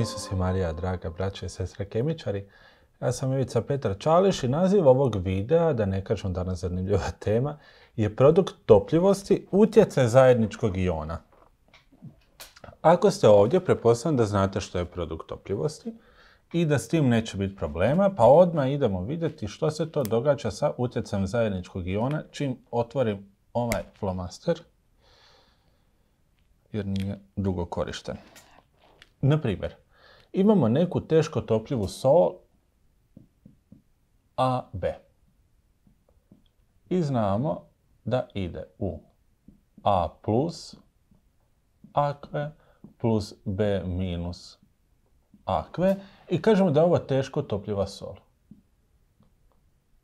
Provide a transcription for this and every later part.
Isus i Marija, draga braće i sestra kemičari. Ja sam Ivica Petar Čališ i naziv ovog videa, da ne kažem danas zanimljiva tema, je produkt topljivosti utjecaj zajedničkog iona. Ako ste ovdje, prepostavljam da znate što je produkt topljivosti i da s tim neće biti problema, pa odmah idemo vidjeti što se to događa sa utjecajem zajedničkog iona čim otvorim ovaj plomaster. jer nije dugo korišten. Naprimjer, imamo neku teško topljivu sol AB. I znamo da ide u A plus Akve, plus B minus Akve i kažemo da je ovo teško topljiva sol.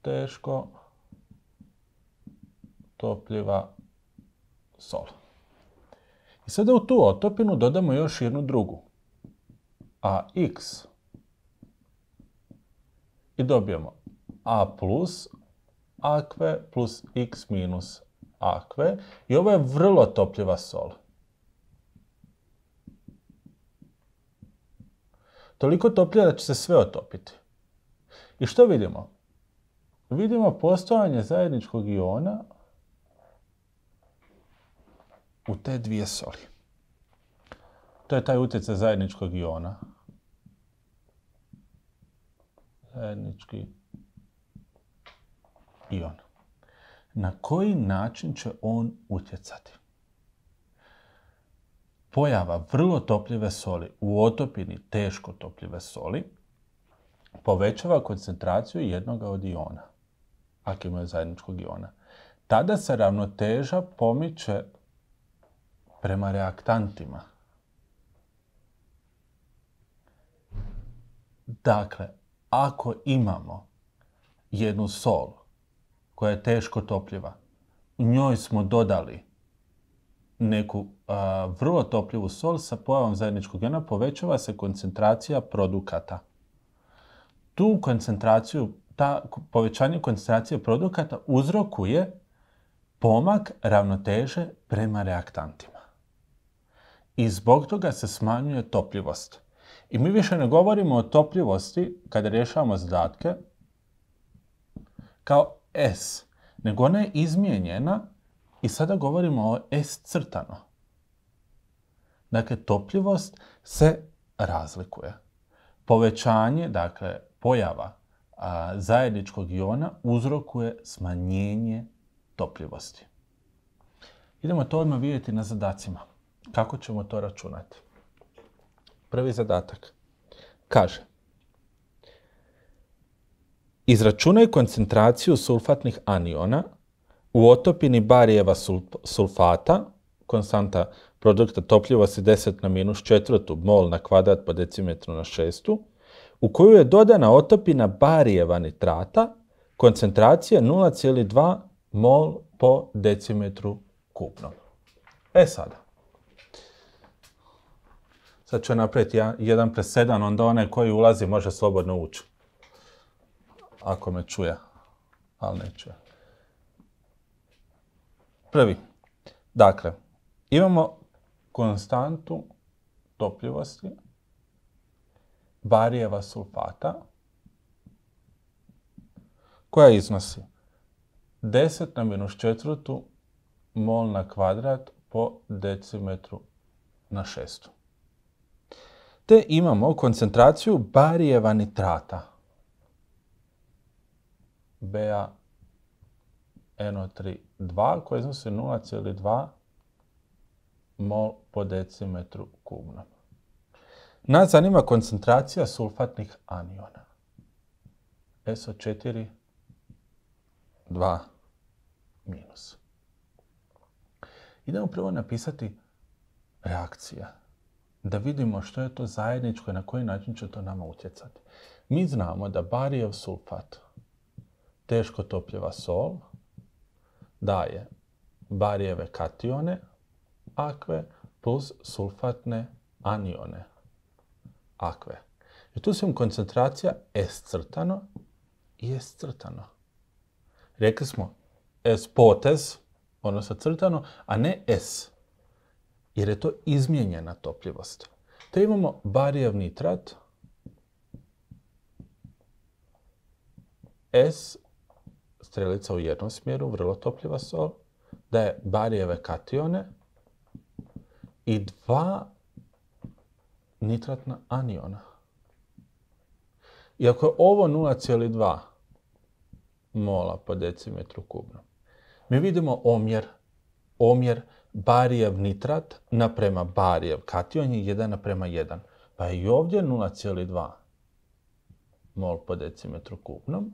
Teško topljiva sol. I sada u tu otopinu dodamo još jednu drugu ax i dobijemo a plus akve plus x minus akve i ovo je vrlo topljiva sol. Toliko toplija da će se sve otopiti. I što vidimo? Vidimo postojanje zajedničkog iona u te dvije soli. To je taj utjecaj zajedničkog iona zajednički ion. Na koji način će on utjecati? Pojava vrlo topljive soli u otopini teško topljive soli povećava koncentraciju jednog od iona, ako imaju zajedničkog iona. Tada se ravnoteža pomiče prema reaktantima. Dakle, ako imamo jednu sol koja je teško topljiva, u njoj smo dodali neku a, vrlo topljivu sol sa pojavom zajedničkog gena povećava se koncentracija produkata. Tu koncentraciju, ta povećanje koncentracije produkata uzrokuje pomak ravnoteže prema reaktantima. I zbog toga se smanjuje topljivost. I mi više ne govorimo o topljivosti kada rješavamo zadatke kao S, nego ona je izmijenjena i sada govorimo o S crtano. Dakle, topljivost se razlikuje. Povećanje, dakle, pojava zajedničkog iona uzrokuje smanjenje topljivosti. Idemo to odmah vidjeti na zadacima. Kako ćemo to računati? prvi zadatak. Kaže, izračunaj koncentraciju sulfatnih aniona u otopini barijeva sulfata, konstanta produkta topljivosti 10 na minus četvrtu mol na kvadrat po decimetru na šestu, u koju je dodana otopina barijeva nitrata, koncentracija 0,2 mol po decimetru kupno. E sada, Sad će napraviti jedan, presedan, onda onaj koji ulazi može slobodno ući. Ako me čuje, ali ne čuje. Prvi. Dakle, imamo konstantu topljivosti barijeva sulfata koja iznosi 10 na minus četvrtu mol na kvadrat po decimetru na šestu te imamo koncentraciju barijeva nitrata. BaNO3,2 koja iznosi 0,2 mol po decimetru kubnom. Nas zanima koncentracija sulfatnih aniona. SO4, 2, minus. Idemo prvo napisati reakcija da vidimo što je to zajedničko i na koji način će to nama utjecati. Mi znamo da barijev sulfat, teško topljiva sol, daje barijeve katione, akve, plus sulfatne anione, akve. I tu su koncentracija S crtano i S crtano. Rekli smo S potez, odnosno crtano, a ne S jer je to izmijenjena topljivost. Te imamo barijev nitrat S, strelica u jednom smjeru, vrlo topljiva sol, da je barijeve katione i dva nitratna aniona. I ako je ovo 0,2 mola po decimetru kubnom, mi vidimo omjer, omjer barijev nitrat naprema barijev kation je 1 naprema 1. Pa je i ovdje 0,2 mol po decimetru kubnom.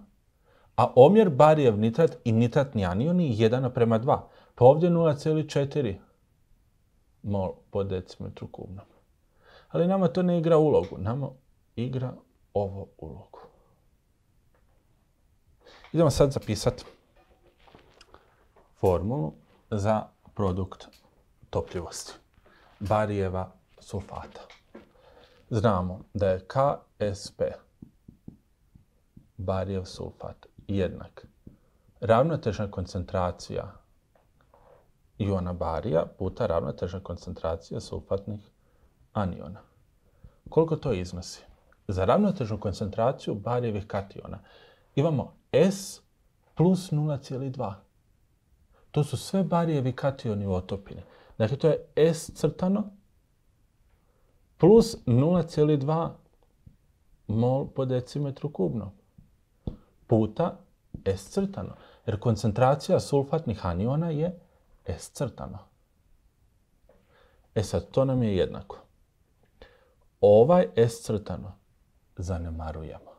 A omjer barijev nitrat i nitratni anion je 1 naprema 2. Pa ovdje 0,4 mol po decimetru kubnom. Ali nama to ne igra ulogu. Nama igra ovo ulogu. Idemo sad zapisati formulu za produkt topljivosti, barijeva sulfata. Znamo da je KSP, barijev sulfat, jednak ravnotežna koncentracija iona barija puta ravnotežna koncentracija sulfatnih aniona. Koliko to iznosi? Za ravnotežnu koncentraciju barijevih kationa imamo S plus 0,2. To su sve barijevi kationi u otopini. Dakle, to je S crtano plus 0,2 mol po decimetru kubno puta S crtano. Jer koncentracija sulfatnih aniona je S crtano. E sad, to nam je jednako. Ovaj S crtano zanemarujemo.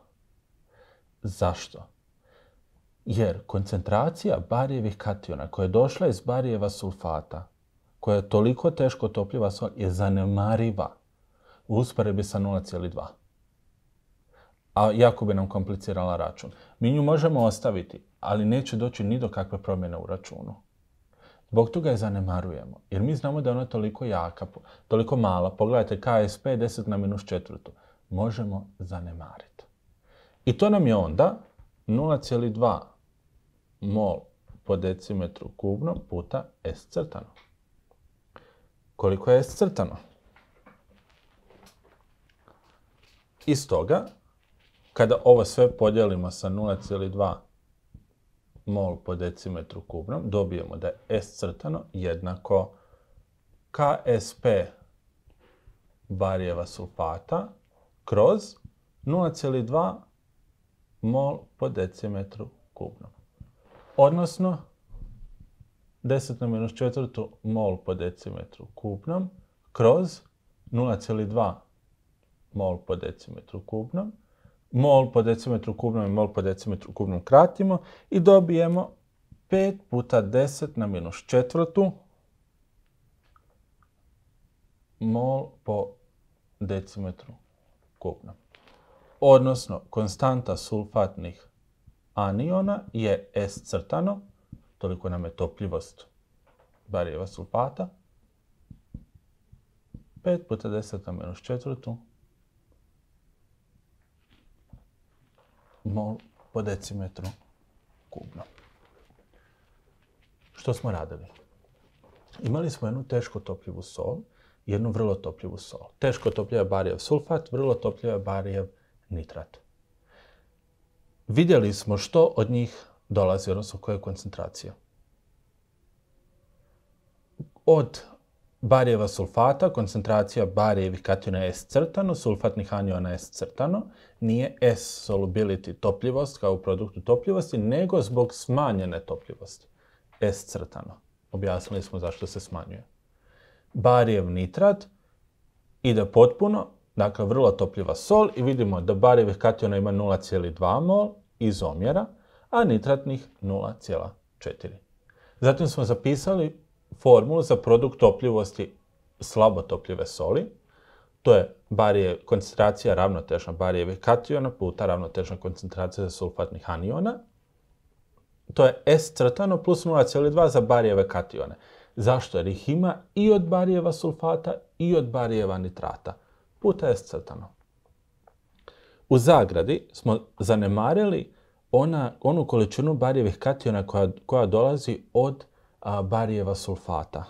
Zašto? jer koncentracija barijevih kationa koja je došla iz barijeva sulfata, koja je toliko teško topljiva je zanemariva u usporedbi sa 0,2. A jako bi nam komplicirala račun. Mi nju možemo ostaviti, ali neće doći ni do kakve promjene u računu. Zbog toga je zanemarujemo, jer mi znamo da je ona toliko jaka, toliko mala. Pogledajte, KSP 10 na minus četvrtu. Možemo zanemariti. I to nam je onda 0,2 mol po decimetru kubno puta S crtano. Koliko je S crtano? Iz toga, kada ovo sve podijelimo sa 0,2 mol po decimetru kubnom, dobijemo da je S crtano jednako KSP barijeva sulfata kroz 0,2 mol po decimetru kubnom odnosno na minus četvrtu mol po decimetru kubnom kroz 0,2 mol po decimetru kubnom. Mol po decimetru kubnom i mol po decimetru kubnom kratimo i dobijemo 5 puta 10 na minus četvrtu mol po decimetru kubnom. Odnosno, konstanta sulfatnih aniona je S crtano, toliko nam je topljivost barijeva sulfata, 5 puta 10 na minus četvrtu mol po decimetru kubno. Što smo radili? Imali smo jednu teško topljivu sol, jednu vrlo topljivu sol. Teško topljiva barijev sulfat, vrlo topljiva barijev nitrat vidjeli smo što od njih dolazi, odnosno koja je koncentracija. Od barijeva sulfata, koncentracija barijevih kationa je S crtano, sulfatnih aniona S crtano, nije S solubility topljivost kao u produktu topljivosti, nego zbog smanjene topljivosti. S crtano. Objasnili smo zašto se smanjuje. Barijev nitrat ide potpuno, Dakle, vrlo topljiva sol i vidimo da barijevih kationa ima 0,2 mol iz omjera, a nitratnih 0,4. Zatim smo zapisali formulu za produkt topljivosti slabo soli. To je barije, koncentracija ravnotežna barijevih kationa puta ravnotežna koncentracija sulfatnih aniona. To je S crtano plus 0,2 za barijeve katione. Zašto? Jer ih ima i od barijeva sulfata i od barijeva nitrata puta je U zagradi smo zanemarili ona, onu količinu barijevih kationa koja, koja dolazi od a, barijeva sulfata.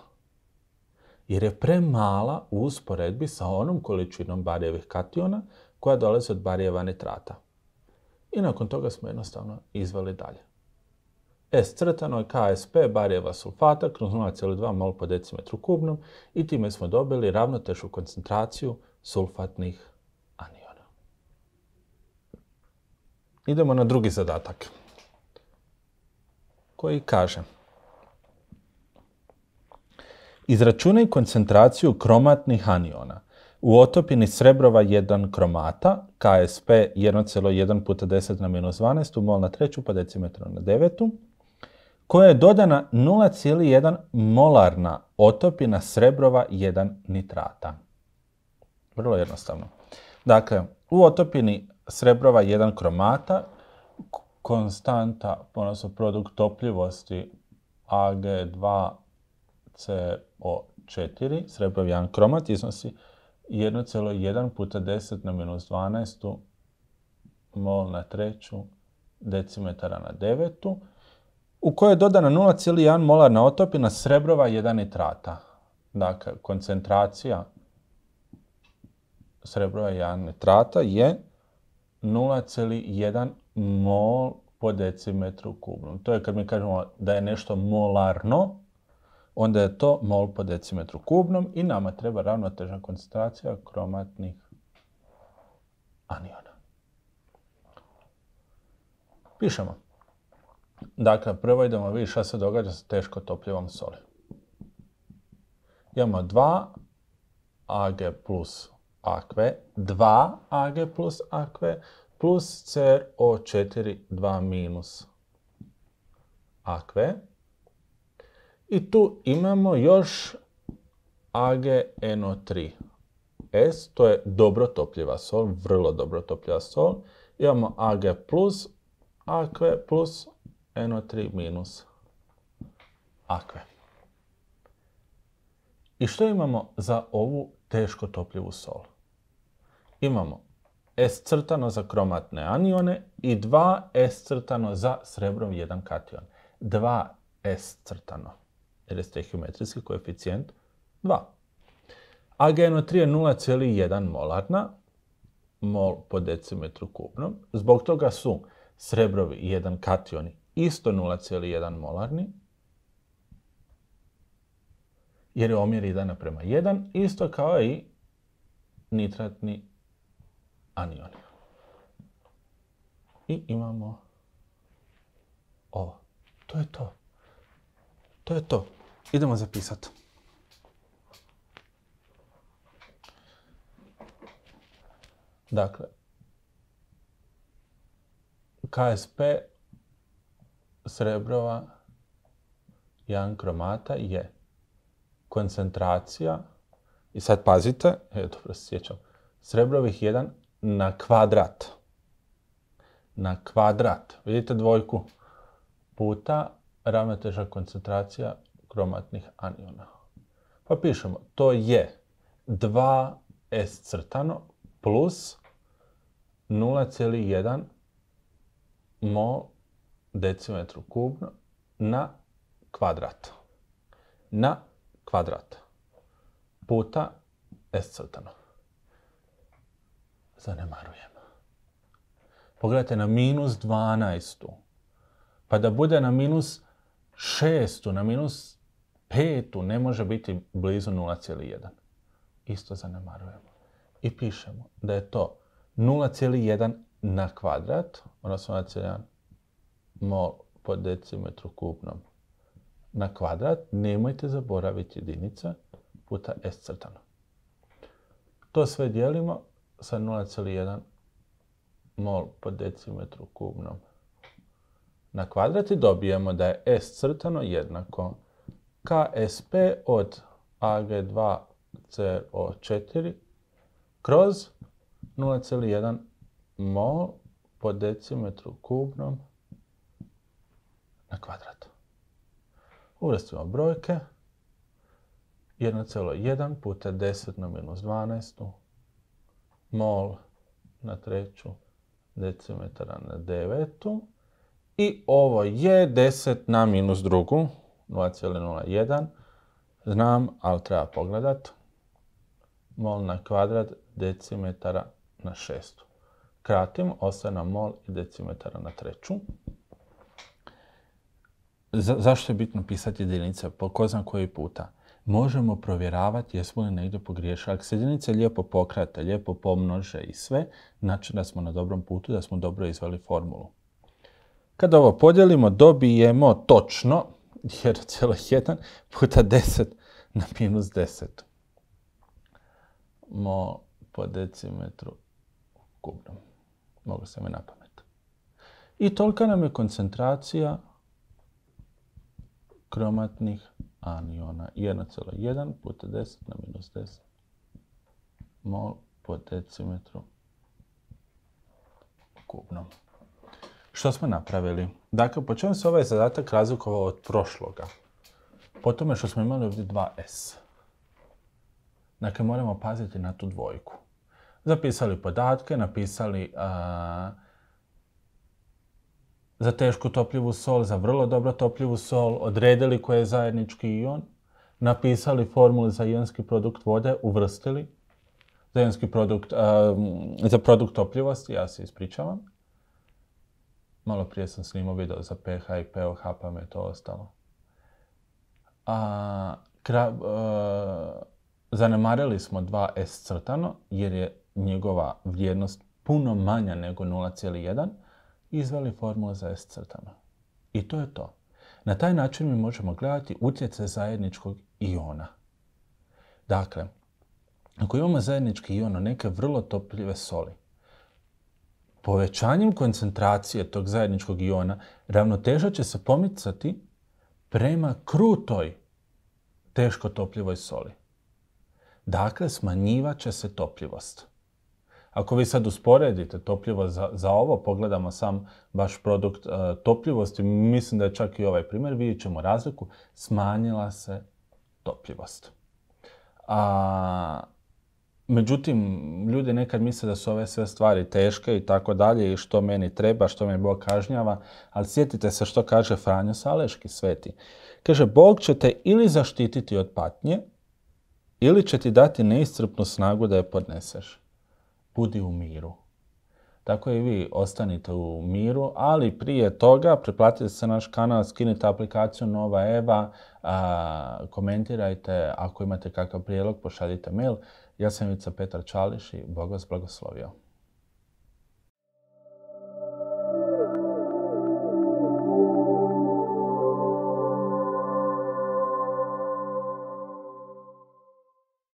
Jer je premala u usporedbi sa onom količinom barijevih kationa koja dolazi od barijeva nitrata. I nakon toga smo jednostavno izveli dalje. E, S crtano je KSP barijeva sulfata kroz 0,2 mol po decimetru kubnom i time smo dobili ravnotešu koncentraciju sulfatnih aniona. Idemo na drugi zadatak koji kaže Izračunaj koncentraciju kromatnih aniona u otopini srebrova 1 kromata, KSP 1,1 puta 10 na minus 12, mol na treću pa decimetru na 9, koja je dodana 0,1 molarna otopina srebrova 1 nitrata. Vrlo jednostavno. Dakle, u otopini srebrova jedan kromata, konstanta, odnosno produkt topljivosti Ag2CO4, srebrov jedan kromat, iznosi 1,1 puta 10 na minus 12 mol na treću decimetara na devetu, u kojoj je dodana 0,1 molarna otopina srebrova jedan nitrata. Dakle, koncentracija srebroja nitrata je 0,1 mol po decimetru kubnom. To je kad mi kažemo da je nešto molarno, onda je to mol po decimetru kubnom i nama treba ravnotežna koncentracija kromatnih aniona. Pišemo. Dakle, prvo idemo vidjeti šta se događa sa teško topljivom soli. Imamo 2 Ag plus Akve, 2 AG plus akve plus CrO4 2 minus akve. I tu imamo još AgNO3. S, to je dobro topljiva sol, vrlo dobro topljiva sol. Imamo Ag plus AQ plus NO3 minus akve. I što imamo za ovu teško topljivu sol? imamo S crtano za kromatne anione i 2S crtano za srebrom 1 kation. 2S crtano, jer je stehiometrijski koeficijent 2. agno 3 je 0,1 molarna, mol po decimetru kubnom. Zbog toga su srebrovi 1 kationi isto 0,1 molarni, jer je omjer 1 prema 1, isto kao i nitratni anion. I imamo ovo. To je to. To je to. Idemo zapisati. Dakle, KSP srebrova jedan kromata je koncentracija, i sad pazite, je dobro sjećam, srebrovih jedan na kvadrat. Na kvadrat. Vidite dvojku puta ravnoteža koncentracija kromatnih aniona. Pa pišemo, to je 2s crtano plus 0,1 mol decimetru kubno na kvadrat. Na kvadrat puta s crtano zanemarujemo. Pogledajte na minus 12. Pa da bude na minus 6, na minus 5, ne može biti blizu 0,1. Isto zanemarujemo. I pišemo da je to 0,1 na kvadrat, odnosno 0,1 mol po decimetru kubnom na kvadrat, nemojte zaboraviti jedinica puta s crtano. To sve dijelimo sa 0,1 mol po decimetru kubnom na kvadrat i dobijemo da je S crtano jednako KSP od Ag2CO4 kroz 0,1 mol po decimetru kubnom na kvadrat. Uvrstimo brojke. 1,1 puta 10 na minus 12 mol na treću decimetara na devetu. I ovo je 10 na minus drugu, 0,01. Znam, ali treba pogledat. Mol na kvadrat decimetara na šestu. Kratim, ostaje na mol i decimetara na treću. zašto je bitno pisati jedinice? Po ko koji puta možemo provjeravati jesmo li negdje pogriješili. Ako se jedinice lijepo pokrate, lijepo pomnože i sve, znači da smo na dobrom putu, da smo dobro izveli formulu. Kada ovo podijelimo, dobijemo točno 1,1 puta 10 na minus 10. Mo po decimetru kubnom. Mogu se mi na I tolika nam je koncentracija kromatnih aniona 1,1 puta 10 na minus 10 mol po decimetru kubnom. Što smo napravili? Dakle, po čemu se ovaj zadatak razlikovao od prošloga? Po tome što smo imali ovdje 2s. Dakle, moramo paziti na tu dvojku. Zapisali podatke, napisali za tešku topljivu sol, za vrlo dobro topljivu sol, odredili koji je zajednički ion, napisali formule za ionski produkt vode, uvrstili za ionski produkt, um, za produkt topljivosti, ja se ispričavam. Malo prije sam snimao video za pH i pOH, pa me to ostalo. A, uh, zanemarili smo 2S crtano, jer je njegova vrijednost puno manja nego 0,1 izvali izveli za S crtama. I to je to. Na taj način mi možemo gledati utjecaj zajedničkog iona. Dakle, ako imamo zajednički ion neke vrlo topljive soli, povećanjem koncentracije tog zajedničkog iona ravnoteža će se pomicati prema krutoj teško topljivoj soli. Dakle, smanjivat će se topljivost. Ako vi sad usporedite topljivost za, za ovo, pogledamo sam vaš produkt e, topljivosti, mislim da je čak i ovaj primjer, vidjet ćemo razliku, smanjila se topljivost. A, međutim, ljudi nekad misle da su ove sve stvari teške i tako dalje i što meni treba, što me Bog kažnjava, ali sjetite se što kaže Franjo Saleški sveti. Kaže, Bog će te ili zaštititi od patnje, ili će ti dati neiscrpnu snagu da je podneseš budi u miru. Tako i vi ostanite u miru, ali prije toga preplatite se naš kanal, skinite aplikaciju Nova Eva, komentirajte, ako imate kakav prijedlog, pošaljite mail. Ja sam ivica Petar Čališ i Bog vas blagoslovio.